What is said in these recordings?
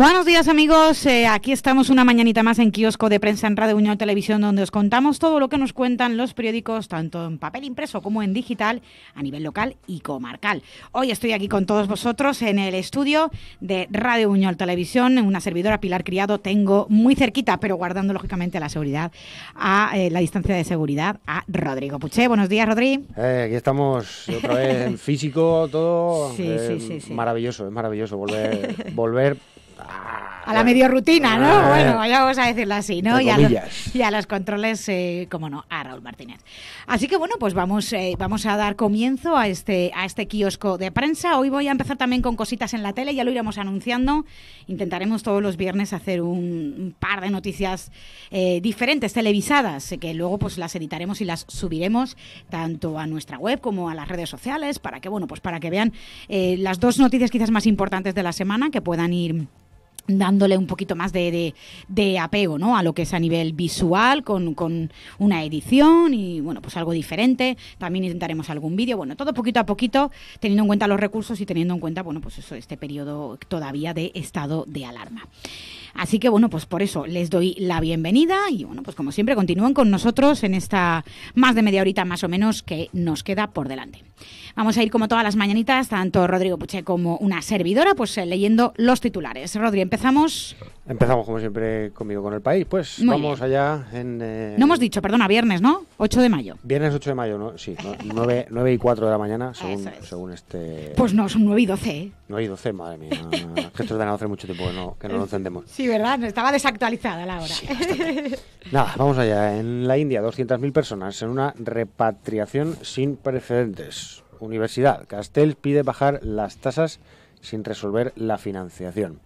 Buenos días amigos, eh, aquí estamos una mañanita más en Kiosco de Prensa en Radio Unión Televisión donde os contamos todo lo que nos cuentan los periódicos tanto en papel impreso como en digital a nivel local y comarcal. Hoy estoy aquí con todos vosotros en el estudio de Radio Unión Televisión, una servidora Pilar Criado tengo muy cerquita pero guardando lógicamente la seguridad, a eh, la distancia de seguridad a Rodrigo Puché. Buenos días Rodrigo. Eh, aquí estamos otra vez en físico, todo maravilloso, es maravilloso volver, volver a la medio rutina, ¿no? Ah. bueno, vamos a decirlo así, ¿no? Y a, los, controles, eh, como no, a Raúl Martínez. Así que bueno, pues vamos, eh, vamos a dar comienzo a este, a este kiosco de prensa. Hoy voy a empezar también con cositas en la tele, ya lo iremos anunciando. Intentaremos todos los viernes hacer un, par de noticias eh, diferentes, televisadas, que luego pues las editaremos y las subiremos tanto a nuestra web como a las redes sociales, para que, bueno, pues para que vean las dos noticias quizás más importantes de la semana que puedan ir dándole un poquito más de, de, apego ¿no? a lo que es a nivel visual, con, con, una edición y bueno, pues algo diferente. También intentaremos algún vídeo. Bueno, todo poquito a poquito, teniendo en cuenta los recursos y teniendo en cuenta, bueno, pues eso, este periodo todavía de estado de alarma. Así que bueno, pues por eso les doy la bienvenida y bueno, pues como siempre continúan con nosotros en esta más de media horita más o menos que nos queda por delante. Vamos a ir como todas las mañanitas, tanto Rodrigo Puche como una servidora, pues eh, leyendo los titulares. Rodrigo, empezamos. Empezamos como siempre conmigo con el país, pues vamos allá en... Eh, no hemos dicho, perdona, viernes, ¿no? 8 de mayo. Viernes 8 de mayo, ¿no? Sí, 9, y 4 de la mañana, según, este... Pues no, son 9 y 12. 9 ¿eh? y 12, madre mía. que esto hace mucho tiempo que no, lo encendemos. Sí, ¿verdad? estaba desactualizada la hora. Nada, vamos allá. En la India, 200.000 personas en una repatriación sin precedentes. Universidad, castell pide bajar las tasas sin resolver la financiación.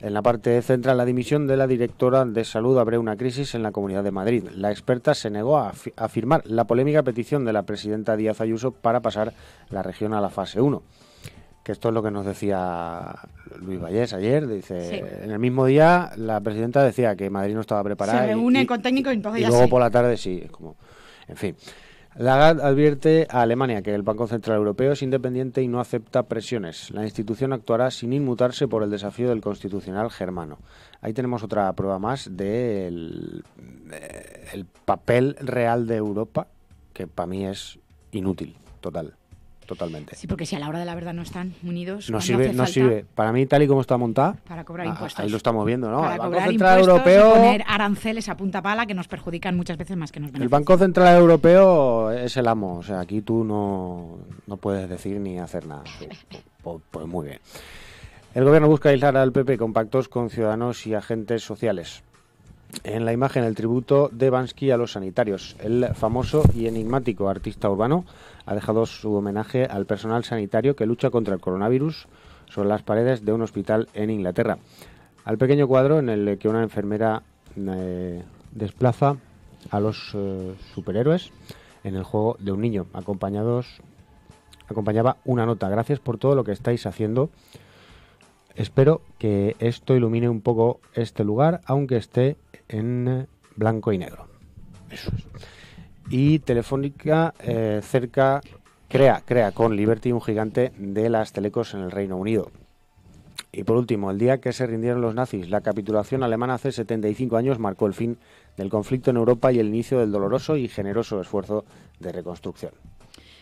En la parte central, la dimisión de la directora de salud abre una crisis en la Comunidad de Madrid. La experta se negó a, firmar la polémica petición de la presidenta Díaz Ayuso para pasar la región a la fase 1 que esto es lo que nos decía Luis Vallés ayer, dice, en el mismo día la presidenta decía que Madrid no estaba preparada. Se reúne con técnicos y, y, luego por la tarde sí, como, en fin. Lagarde advierte a Alemania que el Banco Central Europeo es independiente y no acepta presiones. La institución actuará sin inmutarse por el desafío del constitucional germano. Ahí tenemos otra prueba más del el papel real de Europa, que para mí es inútil, total totalmente. Sí, porque si a la hora de la verdad no están unidos, no sirve, no sirve. Para mí, tal y como está montada, para cobrar ah, impuestos. Ahí lo estamos viendo, ¿no? el Banco Central Europeo. poner aranceles a punta pala que nos perjudican muchas veces más que nos benefician. El Banco Central Europeo es el amo. O sea, aquí tú no, no puedes decir ni hacer nada. pues, pues muy bien. El gobierno busca aislar al PP con pactos con ciudadanos y agentes sociales. En la imagen, el tributo de Bansky a los sanitarios. El famoso y enigmático artista urbano ha dejado su homenaje al personal sanitario que lucha contra el coronavirus sobre las paredes de un hospital en Inglaterra. Al pequeño cuadro en el que una enfermera eh, desplaza a los eh, superhéroes en el juego de un niño, acompañados acompañaba una nota. Gracias por todo lo que estáis haciendo. Espero que esto ilumine un poco este lugar, aunque esté en eh, blanco y negro. Eso es y Telefónica eh, cerca crea, crea con Liberty un gigante de las telecos en el Reino Unido. Y por último, el día que se rindieron los nazis, la capitulación alemana hace 75 años marcó el fin del conflicto en Europa y el inicio del doloroso y generoso esfuerzo de reconstrucción.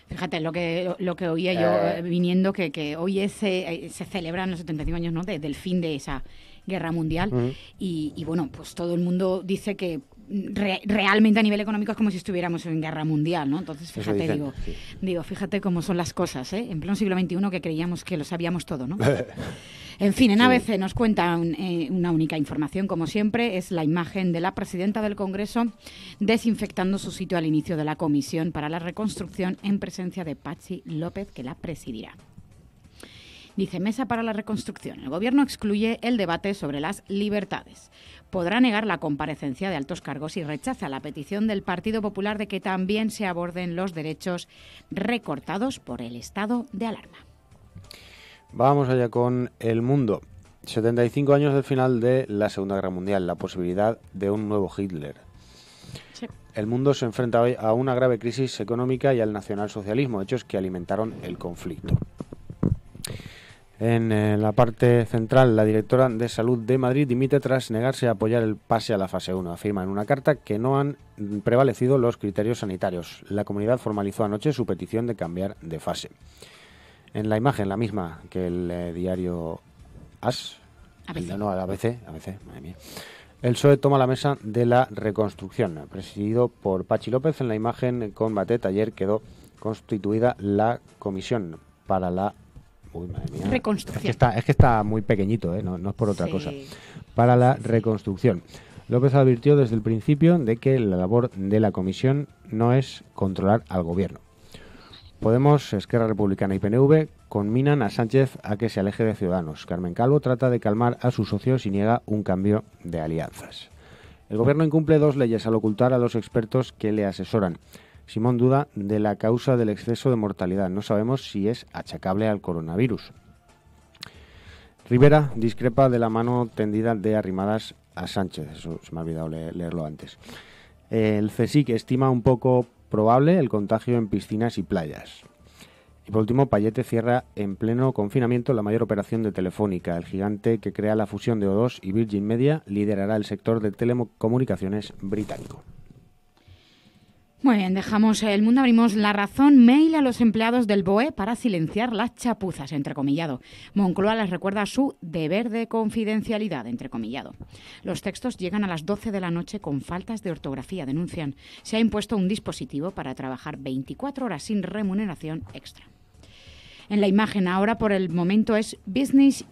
Fíjate, lo que, lo que oía yo eh. Eh, viniendo, que, hoy se celebran los 75 años ¿no? desde fin de esa guerra mundial. y, bueno, pues todo el mundo dice que realmente a nivel económico es como si estuviéramos en guerra mundial, ¿no? Entonces, fíjate, digo, fíjate cómo son las cosas, ¿eh? En pleno siglo XXI que creíamos que lo sabíamos todo, ¿no? en fin, en ABC nos cuenta eh, una única información, como siempre, es la imagen de la presidenta del Congreso desinfectando su sitio al inicio de la comisión para la reconstrucción en presencia de Pachi López, que la presidirá. Dice Mesa para la Reconstrucción. El Gobierno excluye el debate sobre las libertades. Podrá negar la comparecencia de altos cargos y rechaza la petición del Partido Popular de que también se aborden los derechos recortados por el estado de alarma. Vamos allá con el mundo. 75 años del final de la Segunda Guerra Mundial, la posibilidad de un nuevo Hitler. El mundo se enfrenta hoy a una grave crisis económica y al nacionalsocialismo, hechos que alimentaron el conflicto. En eh, la parte central, la directora de Salud de Madrid dimite tras negarse a apoyar el pase a la fase 1. Afirma en una carta que no han prevalecido los criterios sanitarios. La comunidad formalizó anoche su petición de cambiar de fase. En la imagen, la misma que el eh, diario AS, ABC. No, ABC, ABC, El PSOE toma la mesa de la reconstrucción, presidido por Pachi López. En la imagen con Batet ayer quedó constituida la comisión para la es que está, muy pequeñito, ¿eh? no, es por otra cosa. Para la reconstrucción. López advirtió desde el principio de que la labor de la comisión no es controlar al gobierno. Podemos, Esquerra Republicana y PNV conminan a Sánchez a que se aleje de Ciudadanos. Carmen Calvo trata de calmar a sus socios y niega un cambio de alianzas. El gobierno incumple dos leyes al ocultar a los expertos que le asesoran. Simón duda de la causa del exceso de mortalidad. No sabemos si es achacable al coronavirus. Rivera discrepa de la mano tendida de Arrimadas a Sánchez. Eso se me ha olvidado leerlo antes. El CSIC estima un poco probable el contagio en piscinas y playas. Y por último, Payete cierra en pleno confinamiento la mayor operación de Telefónica. El gigante que crea la fusión de O2 y Virgin Media liderará el sector de telecomunicaciones británico. Muy bien, dejamos el mundo, abrimos la razón, mail a los empleados del BOE para silenciar las chapuzas, entrecomillado. Moncloa les recuerda su deber de confidencialidad, entrecomillado. Los textos llegan a las 12 de la noche con faltas de ortografía, denuncian. Se ha impuesto un dispositivo para trabajar 24 horas sin remuneración extra en la imagen. Ahora, por el momento, es business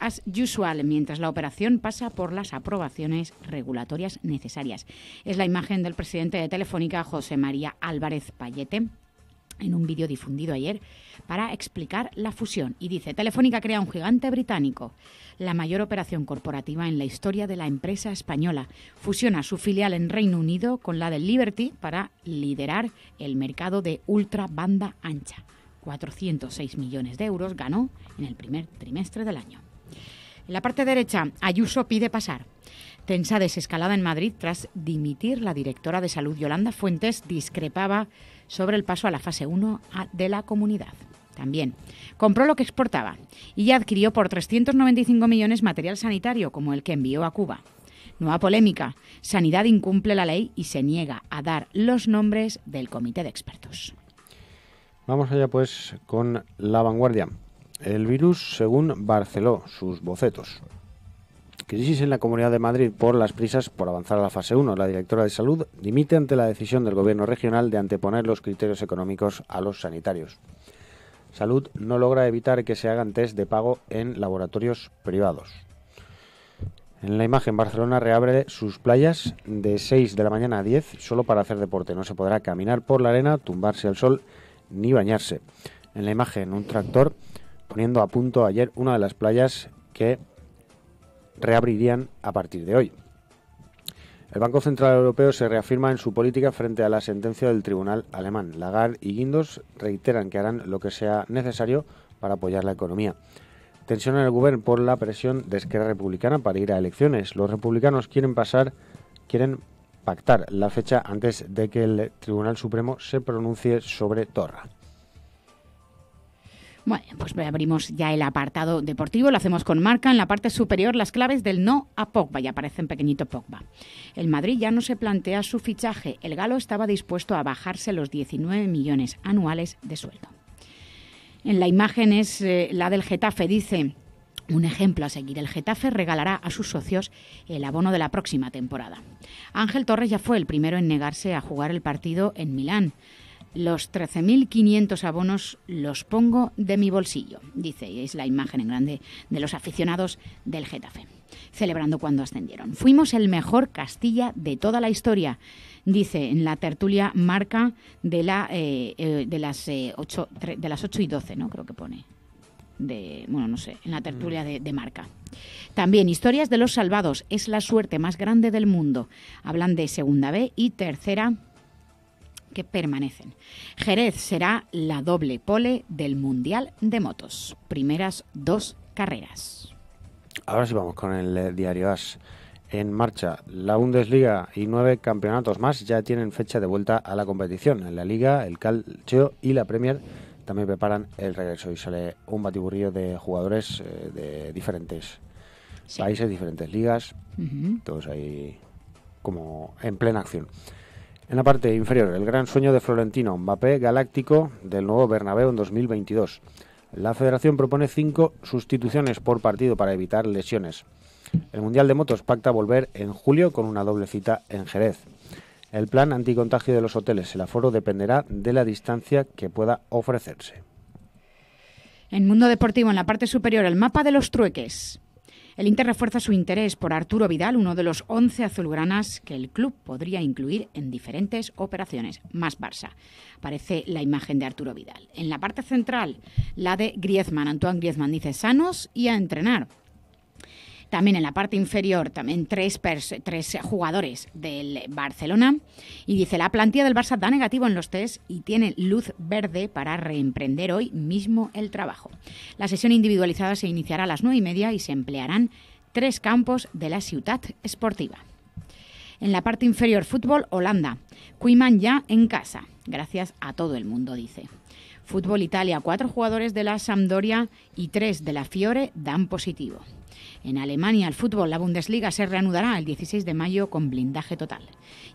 as usual, mientras la operación pasa por las aprobaciones regulatorias necesarias. Es la imagen del presidente de Telefónica, José María Álvarez Payete en un vídeo difundido ayer para explicar la fusión y dice, Telefónica crea un gigante británico, la mayor operación corporativa en la historia de la empresa española. Fusiona su filial en Reino Unido con la de Liberty para liderar el mercado de ultra banda ancha. 406 millones de euros ganó en el primer trimestre del año. En la parte derecha, Ayuso pide pasar. Tensa desescalada en Madrid tras dimitir la directora de salud Yolanda Fuentes discrepaba sobre el paso a la fase 1 de la comunidad. También compró lo que exportaba y ya adquirió por 395 millones material sanitario como el que envió a Cuba. Nueva polémica. Sanidad incumple la ley y se niega a dar los nombres del comité de expertos. Vamos allá pues con la vanguardia. El virus según Barceló, sus bocetos. Crisis en la Comunidad de Madrid por las prisas por avanzar a la fase 1. La directora de salud dimite ante la decisión del gobierno regional de anteponer los criterios económicos a los sanitarios. Salud no logra evitar que se hagan test de pago en laboratorios privados. En la imagen, Barcelona reabre sus playas de 6 de la mañana a 10 solo para hacer deporte. No se podrá caminar por la arena, tumbarse al sol ni bañarse. En la imagen, un tractor poniendo a punto ayer una de las playas que reabrirían a partir de hoy. El Banco Central Europeo se reafirma en su política frente a la sentencia del tribunal alemán. Lagarde y Guindos reiteran que harán lo que sea necesario para apoyar la economía. Tensión en el gobierno por la presión de Esquerra Republicana para ir a elecciones. Los republicanos quieren pasar, quieren pactar la fecha antes de que el Tribunal Supremo se pronuncie sobre Torra. Bueno, pues abrimos ya el apartado deportivo, lo hacemos con marca. En la parte superior, las claves del no a Pogba, Ya aparece en pequeñito Pogba. El Madrid ya no se plantea su fichaje, el galo estaba dispuesto a bajarse los 19 millones anuales de sueldo. En la imagen es eh, la del Getafe, dice, un ejemplo a seguir, el Getafe regalará a sus socios el abono de la próxima temporada. Ángel Torres ya fue el primero en negarse a jugar el partido en Milán. Los 13.500 abonos los pongo de mi bolsillo, dice, y es la imagen en grande de los aficionados del Getafe, celebrando cuando ascendieron. Fuimos el mejor Castilla de toda la historia, dice en la tertulia marca de, la, eh, eh, de, las, 8, eh, de las 8 y 12, ¿no? creo que pone, bueno, no sé, en la tertulia mm. de, marca. También Historias de los Salvados, es la suerte más grande del mundo. Hablan de segunda B y tercera que permanecen. Jerez será la doble pole del Mundial de Motos. Primeras dos carreras. Ahora sí vamos con el eh, diario As en marcha. La Bundesliga y nueve campeonatos más ya tienen fecha de vuelta a la competición. En la Liga, el Calcio y la Premier también preparan el regreso y sale un batiburrillo de jugadores eh, de diferentes países, diferentes ligas, todos ahí como en plena acción. En la parte inferior, el gran sueño de Florentino, Mbappé galáctico del nuevo Bernabéu en 2022. La federación propone cinco sustituciones por partido para evitar lesiones. El Mundial de Motos pacta volver en julio con una doble cita en Jerez. El plan anticontagio de los hoteles, el aforo dependerá de la distancia que pueda ofrecerse. En Mundo Deportivo, en la parte superior, el mapa de los trueques. El Inter refuerza su interés por Arturo Vidal, uno de los 11 azulgranas que el club podría incluir en diferentes operaciones. Más Barça. Parece la imagen de Arturo Vidal. En la parte central, la de Griezmann. Antoine Griezmann dice sanos y a entrenar. También en la parte inferior, también tres, tres jugadores del Barcelona. Y dice, la plantilla del Barça da negativo en los test y tiene luz verde para reemprender hoy mismo el trabajo. La sesión individualizada se iniciará a las nueve y media y se emplearán tres campos de la ciudad esportiva. En la parte inferior, fútbol, Holanda. Cuimán ya en casa gracias a todo el mundo, dice. Fútbol Italia, cuatro jugadores de la Sampdoria y tres de la Fiore dan positivo. En Alemania, el fútbol, la Bundesliga se reanudará el 16 de mayo con blindaje total.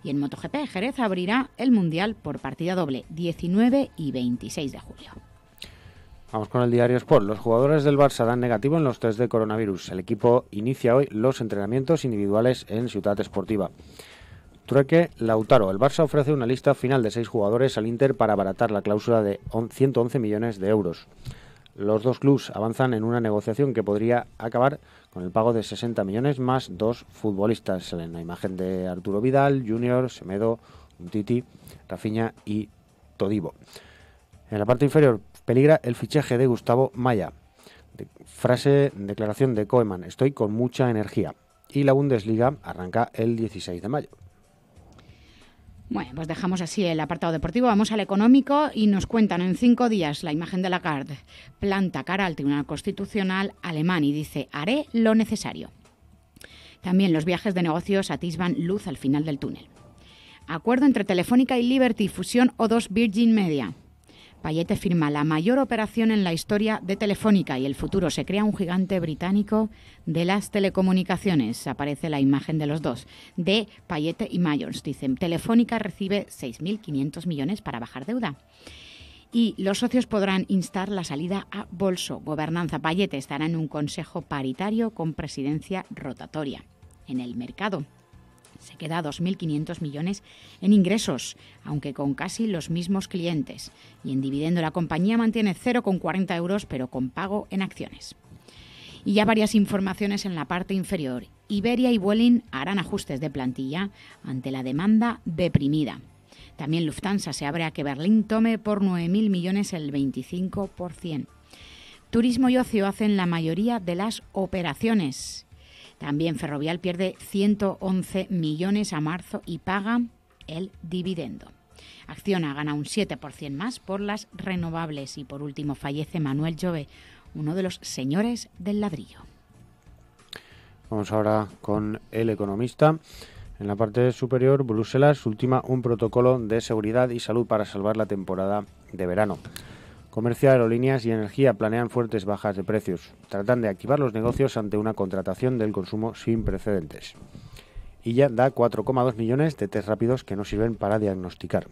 Y en MotoGP, Jerez abrirá el Mundial por partida doble, 19 y 26 de julio. Vamos con el diario Sport. Los jugadores del Barça dan negativo en los test de coronavirus. El equipo inicia hoy los entrenamientos individuales en Ciudad Esportiva. Trueque Lautaro. El Barça ofrece una lista final de seis jugadores al Inter para abaratar la cláusula de 111 millones de euros. Los dos clubes avanzan en una negociación que podría acabar con el pago de 60 millones más dos futbolistas. En la imagen de Arturo Vidal, Junior, Semedo, Titi, Rafiña y Todibo. En la parte inferior peligra el fichaje de Gustavo Maya. frase, declaración de Koeman, estoy con mucha energía. Y la Bundesliga arranca el 16 de mayo. Bueno, pues dejamos así el apartado deportivo, vamos al económico y nos cuentan en cinco días la imagen de la card. Planta cara al Tribunal Constitucional alemán y dice, haré lo necesario. También los viajes de negocios atisban luz al final del túnel. Acuerdo entre Telefónica y Liberty, fusión o dos Virgin Media. Payete firma la mayor operación en la historia de Telefónica y el futuro se crea un gigante británico de las telecomunicaciones. Aparece la imagen de los dos, de Payete y Mayors. Dicen, Telefónica recibe 6.500 millones para bajar deuda y los socios podrán instar la salida a Bolso. Gobernanza Payete estará en un consejo paritario con presidencia rotatoria en el mercado se queda 2.500 millones en ingresos, aunque con casi los mismos clientes. Y en dividendo la compañía mantiene 0,40 euros, pero con pago en acciones. Y ya varias informaciones en la parte inferior. Iberia y Vueling harán ajustes de plantilla ante la demanda deprimida. También Lufthansa se abre a que Berlín tome por 9.000 millones el 25%. Turismo y ocio hacen la mayoría de las operaciones también Ferrovial pierde 111 millones a marzo y paga el dividendo. Acciona gana un 7% más por las renovables y por último fallece Manuel Llove, uno de los señores del ladrillo. Vamos ahora con el economista. En la parte superior, Bruselas ultima un protocolo de seguridad y salud para salvar la temporada de verano. Comercio, aerolíneas y energía planean fuertes bajas de precios. Tratan de activar los negocios ante una contratación del consumo sin precedentes. Y ya da 4,2 millones de test rápidos que no sirven para diagnosticar.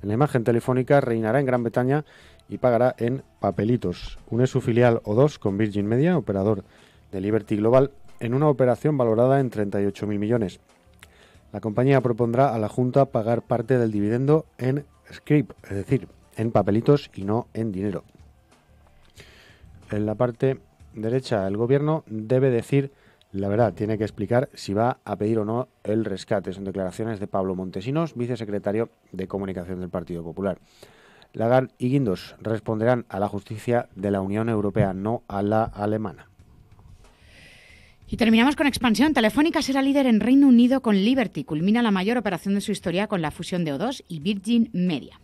En la imagen telefónica reinará en Gran Bretaña y pagará en papelitos. Une su filial O2 con Virgin Media, operador de Liberty Global, en una operación valorada en 38.000 millones. La compañía propondrá a la Junta pagar parte del dividendo en scrip, es decir, en papelitos y no en dinero. En la parte derecha, el gobierno debe decir la verdad, tiene que explicar si va a pedir o no el rescate. Son declaraciones de Pablo Montesinos, vicesecretario de Comunicación del Partido Popular. Lagarde y Guindos responderán a la justicia de la Unión Europea, no a la alemana. Y terminamos con expansión. Telefónica será líder en Reino Unido con Liberty. Culmina la mayor operación de su historia con la fusión de O2 y Virgin Media.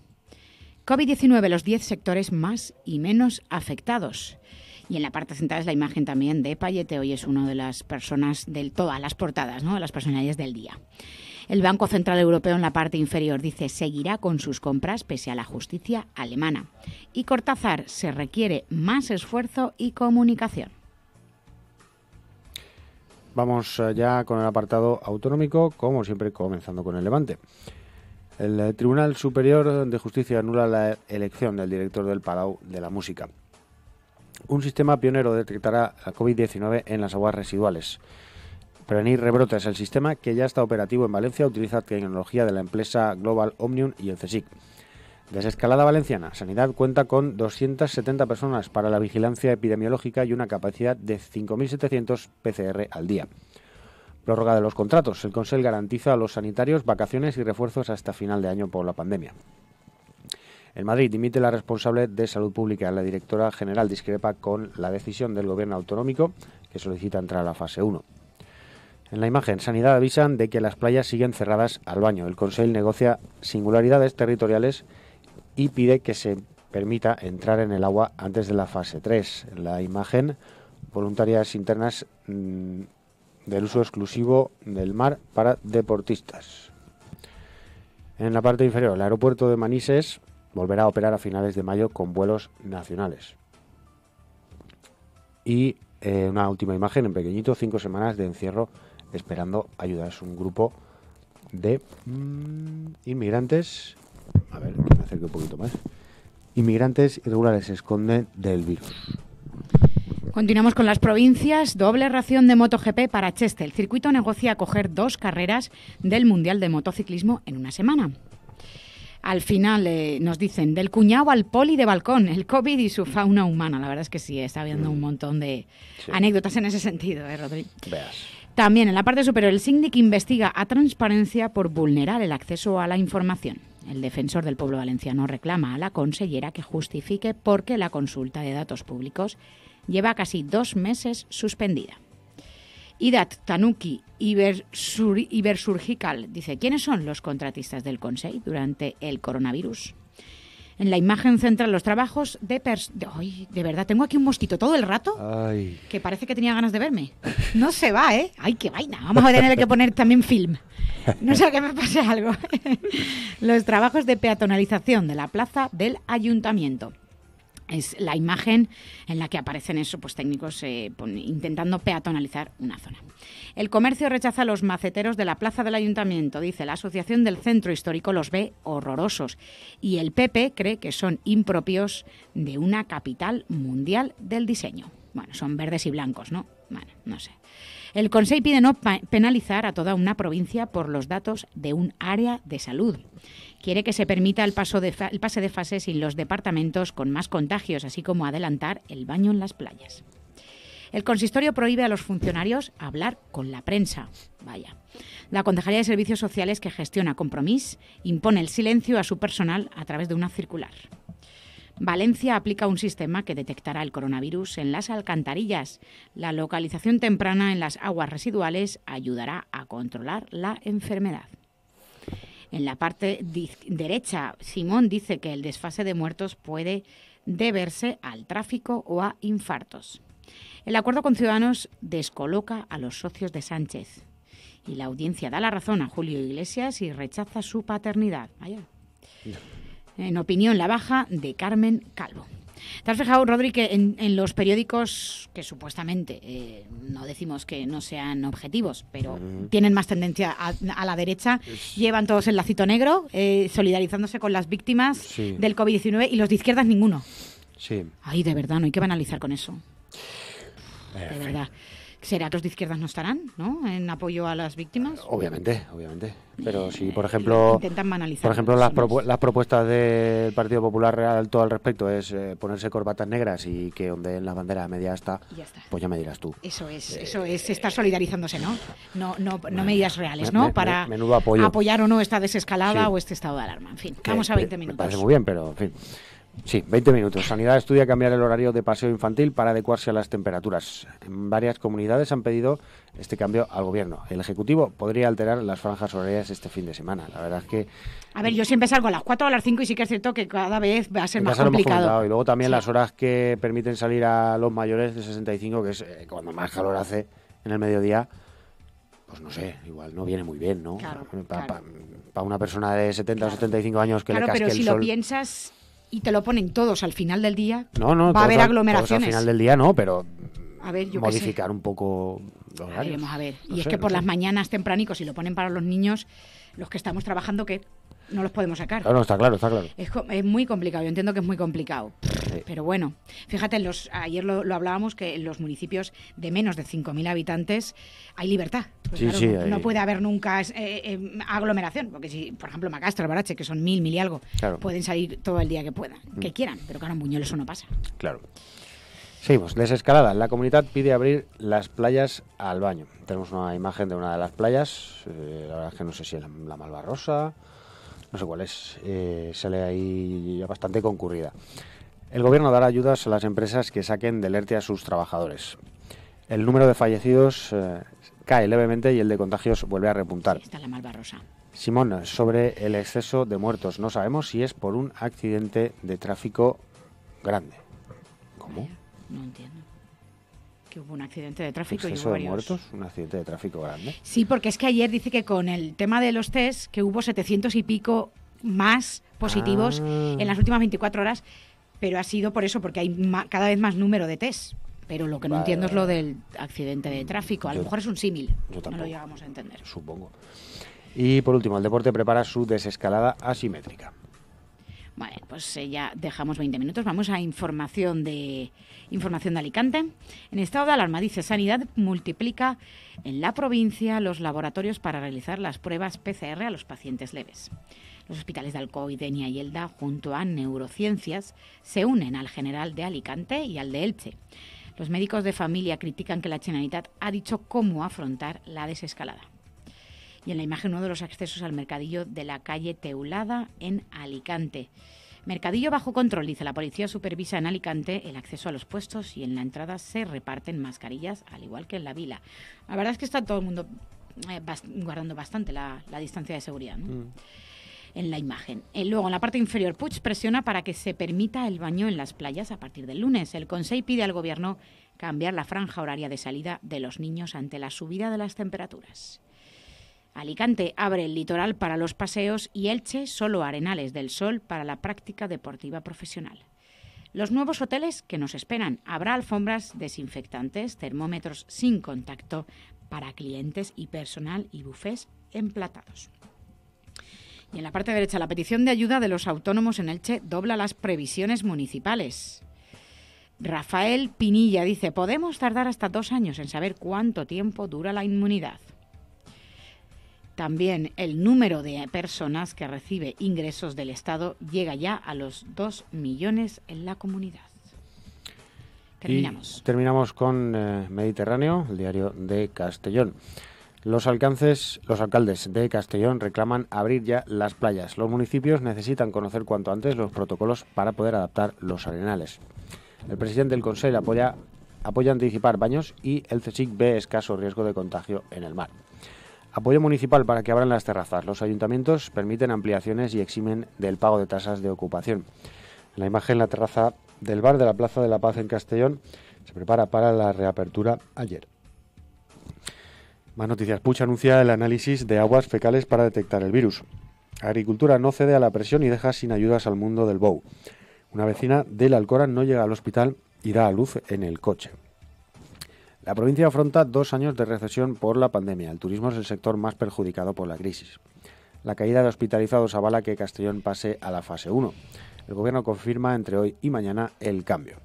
COVID-19, los 10 sectores más y menos afectados. Y en la parte central es la imagen también de Payete, hoy es una de las personas del todas las portadas, ¿no? de las personalidades del día. El Banco Central Europeo en la parte inferior dice seguirá con sus compras pese a la justicia alemana. Y Cortázar se requiere más esfuerzo y comunicación. Vamos ya con el apartado autonómico, como siempre comenzando con el Levante. El eh, Tribunal Superior de Justicia anula la elección del director del Palau de la Música. Un sistema pionero detectará la COVID-19 en las aguas residuales. Prevenir rebrotes. El sistema que ya está operativo en Valencia utiliza tecnología de la empresa Global Omnium y el CSIC. Desescalada valenciana. Sanidad cuenta con 270 personas para la vigilancia epidemiológica y una capacidad de 5.700 PCR al día. Prórroga de los contratos. El Consell garantiza a los sanitarios vacaciones y refuerzos hasta final de año por la pandemia. En Madrid dimite la responsable de salud pública. La directora general discrepa con la decisión del gobierno autonómico que solicita entrar a la fase 1. En la imagen, Sanidad avisan de que las playas siguen cerradas al baño. El Consejo negocia singularidades territoriales y pide que se permita entrar en el agua antes de la fase 3. En la imagen, voluntarias internas mm, del uso exclusivo del mar para deportistas. En la parte inferior, el aeropuerto de Manises volverá a operar a finales de mayo con vuelos nacionales. Y eh, una última imagen en pequeñito, cinco semanas de encierro esperando ayudar a un grupo de mm, inmigrantes. A ver, que me acerque un poquito más. Inmigrantes irregulares se esconden del virus. Continuamos con las provincias. Doble ración de MotoGP para Cheste. El circuito negocia coger dos carreras del Mundial de Motociclismo en una semana. Al final eh, nos dicen, del cuñado al poli de balcón, el COVID y su fauna humana. La verdad es que sí, está habiendo un mm. montón de anécdotas en ese sentido, ¿eh, Rodri? También en la parte superior, el SINDIC investiga a transparencia por vulnerar el acceso a la información. El defensor del pueblo valenciano reclama a la consellera que justifique por qué la consulta de datos públicos lleva casi dos meses suspendida. Idat Tanuki Ibersurgical dice, ¿quiénes son los contratistas del Consejo durante el coronavirus? En la imagen central los trabajos de... Ay, de verdad, tengo aquí un mosquito todo el rato Ay. que parece que tenía ganas de verme. No se va, ¿eh? Ay, qué vaina. Vamos a tener que poner también film. No sé qué me pase algo. los trabajos de peatonalización de la plaza del ayuntamiento es la imagen en la que aparecen esos pues, técnicos eh, intentando peatonalizar una zona. El comercio rechaza los maceteros de la plaza del ayuntamiento, dice la Asociación del Centro Histórico los ve horrorosos y el PP cree que son impropios de una capital mundial del diseño. Bueno, son verdes y blancos, ¿no? Bueno, no sé. El Consejo pide no penalizar a toda una provincia por los datos de un área de salud. Quiere que se permita el, paso de el pase de fase sin los departamentos con más contagios, así como adelantar el baño en las playas. El consistorio prohíbe a los funcionarios hablar con la prensa. Vaya. La Concejalía de Servicios Sociales que gestiona Compromís impone el silencio a su personal a través de una circular. Valencia aplica un sistema que detectará el coronavirus en las alcantarillas. La localización temprana en las aguas residuales ayudará a controlar la enfermedad. En la parte derecha, Simón dice que el desfase de muertos puede deberse al tráfico o a infartos. El acuerdo con Ciudadanos descoloca a los socios de Sánchez. Y la audiencia da la razón a Julio Iglesias y rechaza su paternidad en opinión la baja de Carmen Calvo. ¿Te has fijado, Rodri, que en, los periódicos que supuestamente, eh, no decimos que no sean objetivos, pero tienen más tendencia a, la derecha, llevan todos el lacito negro, eh, solidarizándose con las víctimas del COVID-19 y los de izquierdas ninguno? Sí. Ay, de verdad, no hay que banalizar con eso. Eh, de verdad será que los de izquierdas no estarán, ¿no? En apoyo a las víctimas. Eh, obviamente, obviamente. Pero si, eh, por ejemplo, Por ejemplo, las, propuestas del Partido Popular Real todo al respecto es eh, ponerse corbatas negras y que ondeen las banderas media hasta. está. Pues ya me dirás tú. Eso es, eso es estar solidarizándose, ¿no? No, no, no medidas reales, ¿no? Para apoyar o no esta desescalada o este estado de alarma. En fin, vamos a 20 minutos. Me parece muy bien, pero en fin. Sí, 20 minutos. Sanidad estudia cambiar el horario de paseo infantil para adecuarse a las temperaturas. En varias comunidades han pedido este cambio al gobierno. El Ejecutivo podría alterar las franjas horarias este fin de semana. La verdad es que... A ver, yo siempre salgo a las 4 o a las 5 y sí que es cierto que cada vez va a ser más complicado. Y luego también las horas que permiten salir a los mayores de 65, que es eh, cuando más calor hace en el mediodía pues no sé, igual no viene muy bien, ¿no? para, una persona de 70 o 75 años que le casque pero si lo piensas, y te lo ponen todos al final del día, no, no, va a haber aglomeraciones. Al final del día no, pero a ver, yo modificar un poco los horarios. A ver, y es que por las mañanas tempranicos, si lo ponen para los niños, los que estamos trabajando, ¿qué? no los podemos sacar. Ah, está claro, está claro. Es, muy complicado, yo entiendo que es muy complicado. Pero bueno, fíjate, los, ayer lo, hablábamos que en los municipios de menos de 5.000 habitantes hay libertad. Pues no, puede haber nunca eh, eh, aglomeración, porque si, por ejemplo, Macastro, Barache, que son mil, mil y algo, pueden salir todo el día que puedan, mm. que quieran, pero claro, en Buñol eso no pasa. Claro. Seguimos, desescalada. La comunidad pide abrir las playas al baño. Tenemos una imagen de una de las playas, eh, la verdad es que no sé si es la, la Malvarrosa no sé cuál es, eh, sale ahí bastante concurrida. El gobierno dará ayudas a las empresas que saquen del ERTE a sus trabajadores. El número de fallecidos eh, cae levemente y el de contagios vuelve a repuntar. Simón, sobre el exceso de muertos, no sabemos si es por un accidente de tráfico grande. ¿Cómo? No entiendo hubo un accidente de tráfico. ¿Exceso y de muertos? ¿Un accidente de tráfico grande? Sí, porque es que ayer dice que con el tema de los test, que hubo 700 y pico más positivos ah. en las últimas 24 horas, pero ha sido por eso, porque hay cada vez más número de test. Pero lo que no entiendo es lo del accidente de tráfico. A lo mejor es un símil. No lo llegamos a entender. Supongo. Y por último, el deporte prepara su desescalada asimétrica. Bueno, pues eh, ya dejamos 20 minutos. Vamos a información de, información de Alicante. En estado de alarma, dice Sanidad, multiplica en la provincia los laboratorios para realizar las pruebas PCR a los pacientes leves. Los hospitales de Alcoy, Denia y Elda, junto a Neurociencias, se unen al general de Alicante y al de Elche. Los médicos de familia critican que la Generalitat ha dicho cómo afrontar la desescalada y en la imagen uno de los accesos al mercadillo de la calle Teulada en Alicante. Mercadillo bajo control, dice la policía supervisa en Alicante el acceso a los puestos y en la entrada se reparten mascarillas, al igual que en la vila. La verdad es que está todo el mundo eh, guardando bastante la, distancia de seguridad. Mm. en la imagen. Eh, luego, en la parte inferior, Puig presiona para que se permita el baño en las playas a partir del lunes. El Consejo pide al Gobierno cambiar la franja horaria de salida de los niños ante la subida de las temperaturas. Alicante abre el litoral para los paseos y Elche solo Arenales del Sol para la práctica deportiva profesional. Los nuevos hoteles que nos esperan. Habrá alfombras desinfectantes, termómetros sin contacto para clientes y personal y bufés emplatados. Y en la parte derecha, la petición de ayuda de los autónomos en Elche dobla las previsiones municipales. Rafael Pinilla dice, podemos tardar hasta dos años en saber cuánto tiempo dura la inmunidad. También el número de personas que recibe ingresos del Estado llega ya a los 2 millones en la comunidad. Terminamos. terminamos con eh, Mediterráneo, el diario de Castellón. Los, alcances, los alcaldes de Castellón reclaman abrir ya las playas. Los municipios necesitan conocer cuanto antes los protocolos para poder adaptar los arenales. El presidente del Consejo apoya, apoya anticipar baños y el CSIC ve escaso riesgo de contagio en el mar. Apoyo municipal para que abran las terrazas. Los ayuntamientos permiten ampliaciones y eximen del pago de tasas de ocupación. En la imagen, la terraza del bar de la Plaza de la Paz en Castellón se prepara para la reapertura ayer. Más noticias. Puch anuncia el análisis de aguas fecales para detectar el virus. Agricultura no cede a la presión y deja sin ayudas al mundo del BOU. Una vecina del Alcora no llega al hospital y da a luz en el coche. La provincia afronta dos años de recesión por la pandemia. El turismo es el sector más perjudicado por la crisis. La caída de hospitalizados avala que Castellón pase a la fase 1. El gobierno confirma entre hoy y mañana el cambio.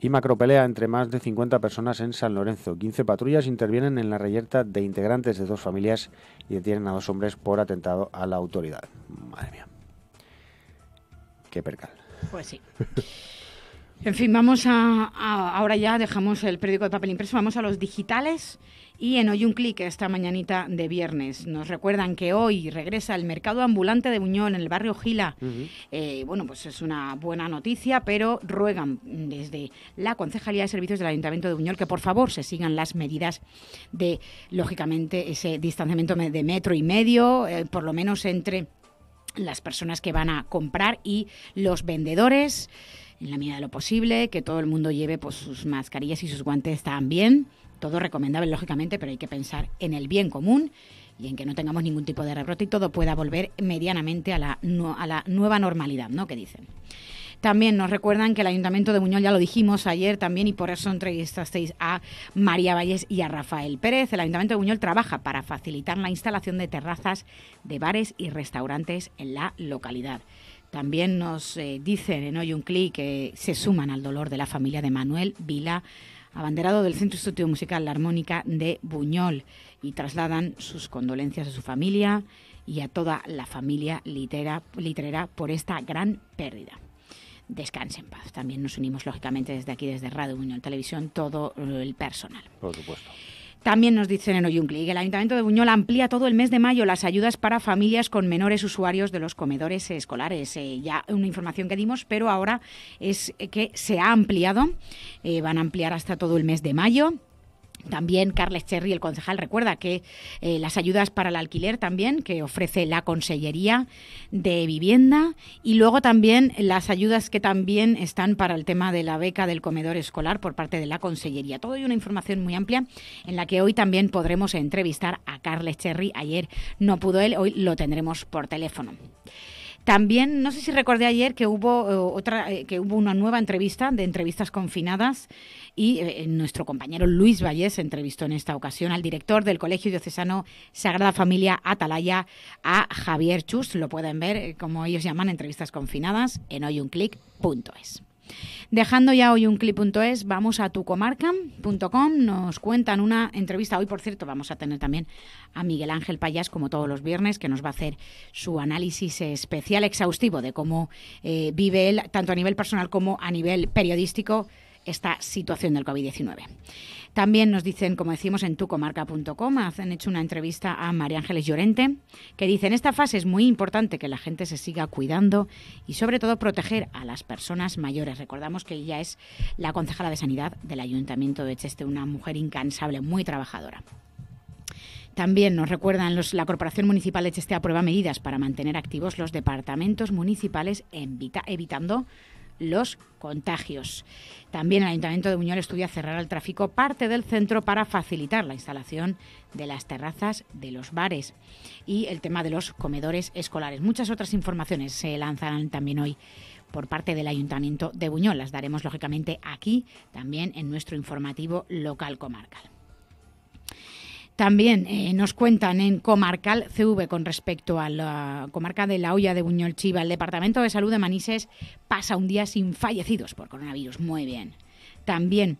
Y macropelea entre más de 50 personas en San Lorenzo. 15 patrullas intervienen en la reyerta de integrantes de dos familias y detienen a dos hombres por atentado a la autoridad. Madre mía. Qué percal. Pues sí. En fin, vamos a, ahora ya dejamos el periódico de papel impreso, vamos a los digitales y en Hoy un clic esta mañanita de viernes. Nos recuerdan que hoy regresa el mercado ambulante de Buñol en el barrio Gila. Eh, bueno, pues es una buena noticia, pero ruegan desde la Concejalía de Servicios del Ayuntamiento de Buñol que por favor se sigan las medidas de, lógicamente, ese distanciamiento de metro y medio, eh, por lo menos entre las personas que van a comprar y los vendedores en la medida de lo posible, que todo el mundo lleve pues, sus mascarillas y sus guantes también. Todo recomendable, lógicamente, pero hay que pensar en el bien común y en que no tengamos ningún tipo de rebrote y todo pueda volver medianamente a la, a la nueva normalidad, ¿no? Que dicen. También nos recuerdan que el Ayuntamiento de Buñol, ya lo dijimos ayer también, y por eso entrevistasteis a María Valles y a Rafael Pérez. El Ayuntamiento de Buñol trabaja para facilitar la instalación de terrazas de bares y restaurantes en la localidad. También nos eh, dicen en Hoy un Clic que se suman al dolor de la familia de Manuel Vila, abanderado del Centro Estudio Musical La Armónica de Buñol, y trasladan sus condolencias a su familia y a toda la familia litera, literera por esta gran pérdida. Descanse en paz. También nos unimos, lógicamente, desde aquí, desde Radio Buñol Televisión, todo el personal. Por supuesto. También nos dicen en Oyuncli que el Ayuntamiento de Buñol amplía todo el mes de mayo las ayudas para familias con menores usuarios de los comedores escolares. Eh, ya una información que dimos, pero ahora es que se ha ampliado, eh, van a ampliar hasta todo el mes de mayo. También Carles Cherry, el concejal, recuerda que eh, las ayudas para el alquiler también, que ofrece la Consellería de Vivienda, y luego también las ayudas que también están para el tema de la beca del comedor escolar por parte de la Consellería. Todo y una información muy amplia en la que hoy también podremos entrevistar a Carles Cherry. Ayer no pudo él, hoy lo tendremos por teléfono. También, no sé si recordé ayer que hubo eh, otra, eh, que hubo una nueva entrevista de entrevistas confinadas y eh, nuestro compañero Luis Vallés entrevistó en esta ocasión al director del Colegio Diocesano Sagrada Familia Atalaya, a Javier Chus. Lo pueden ver, como ellos llaman, entrevistas confinadas en hoyunclick.es. Dejando ya hoy un clip.es, vamos a tucomarca.com. Nos cuentan una entrevista. Hoy, por cierto, vamos a tener también a Miguel Ángel Payas, como todos los viernes, que nos va a hacer su análisis especial exhaustivo de cómo eh, vive él, tanto a nivel personal como a nivel periodístico, esta situación del COVID-19. También nos dicen, como decimos en tucomarca.com, han hecho una entrevista a María Ángeles Llorente, que dice, en esta fase es muy importante que la gente se siga cuidando y sobre todo proteger a las personas mayores. Recordamos que ella es la concejala de Sanidad del Ayuntamiento de Cheste, una mujer incansable, muy trabajadora. También nos recuerdan la Corporación Municipal de Cheste aprueba medidas para mantener activos los departamentos municipales, evitando los contagios. También el Ayuntamiento de Buñol estudia cerrar al tráfico parte del centro para facilitar la instalación de las terrazas de los bares y el tema de los comedores escolares. Muchas otras informaciones se lanzarán también hoy por parte del Ayuntamiento de Buñol. Las daremos, lógicamente, aquí, también en nuestro informativo local comarcal. También eh, nos cuentan en Comarcal CV con respecto a la comarca de La Hoya de Buñol Chiva. El Departamento de Salud de Manises pasa un día sin fallecidos por coronavirus. Muy bien. También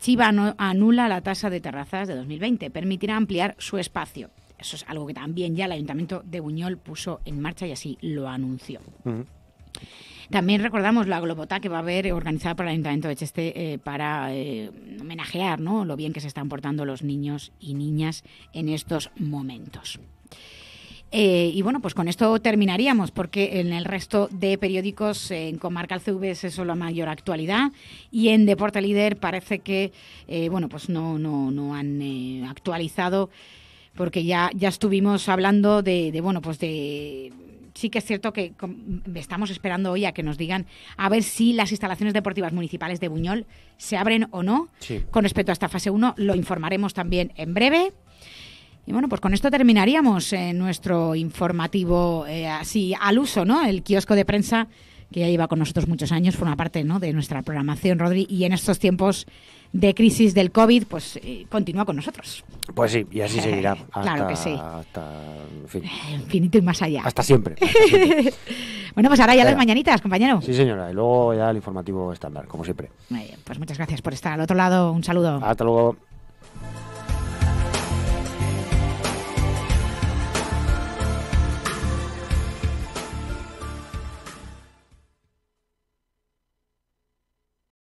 Chiva anula la tasa de terrazas de 2020. Permitirá ampliar su espacio. Eso es algo que también ya el Ayuntamiento de Buñol puso en marcha y así lo anunció. También recordamos la globota que va a haber eh, organizada por el Ayuntamiento de Cheste eh, para eh, homenajear ¿no? lo bien que se están portando los niños y niñas en estos momentos. y bueno, pues con esto terminaríamos, porque en el resto de periódicos, en comarca CV es eso la mayor actualidad, y en Deporte Líder parece que, bueno, pues no, no, han actualizado, porque ya, ya estuvimos hablando de bueno, pues de sí que es cierto que mm, estamos esperando hoy a que nos digan a ver si las instalaciones deportivas municipales de Buñol se abren o no. Con respecto a esta fase 1, lo informaremos también en breve. Y bueno, pues con esto terminaríamos eh, nuestro informativo eh, así al uso, ¿no? El kiosco de prensa que ya lleva con nosotros muchos años, forma parte ¿no? de nuestra programación, Rodri, y en estos tiempos de crisis del COVID, pues eh, continúa con nosotros. Pues sí, y así eh, seguirá. Hasta, claro que sí. Hasta en fin. Eh, infinito y más allá. Hasta siempre. bueno, pues ahora ya las mañanitas, compañero. Sí, señora, y luego ya el informativo estándar, como siempre. pues muchas gracias por estar al otro lado. Un saludo. Hasta luego.